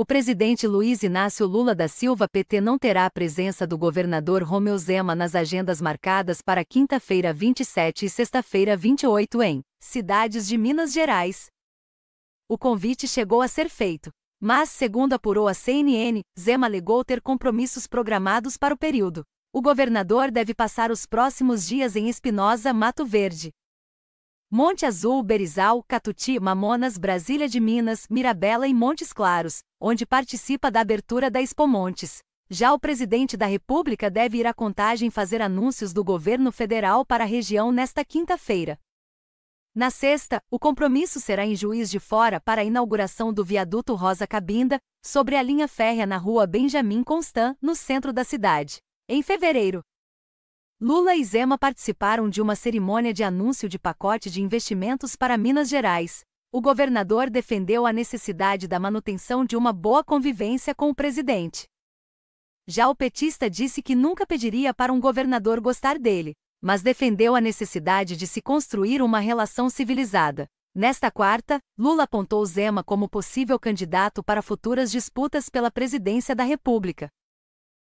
O presidente Luiz Inácio Lula da Silva PT não terá a presença do governador Romeu Zema nas agendas marcadas para quinta-feira 27 e sexta-feira 28 em cidades de Minas Gerais. O convite chegou a ser feito, mas, segundo apurou a CNN, Zema alegou ter compromissos programados para o período. O governador deve passar os próximos dias em Espinosa, Mato Verde, Monte Azul, Berizal, Catuti, Mamonas, Brasília de Minas, Mirabela e Montes Claros, onde participa da abertura da Expo Montes. Já o presidente da República deve ir à contagem fazer anúncios do governo federal para a região nesta quinta-feira. Na sexta, o compromisso será em Juiz de Fora para a inauguração do viaduto Rosa Cabinda, sobre a linha férrea na rua Benjamin Constant, no centro da cidade. Em fevereiro, Lula e Zema participaram de uma cerimônia de anúncio de pacote de investimentos para Minas Gerais. O governador defendeu a necessidade da manutenção de uma boa convivência com o presidente. Já o petista disse que nunca pediria para um governador gostar dele, mas defendeu a necessidade de se construir uma relação civilizada. Nesta quarta, Lula apontou Zema como possível candidato para futuras disputas pela presidência da República.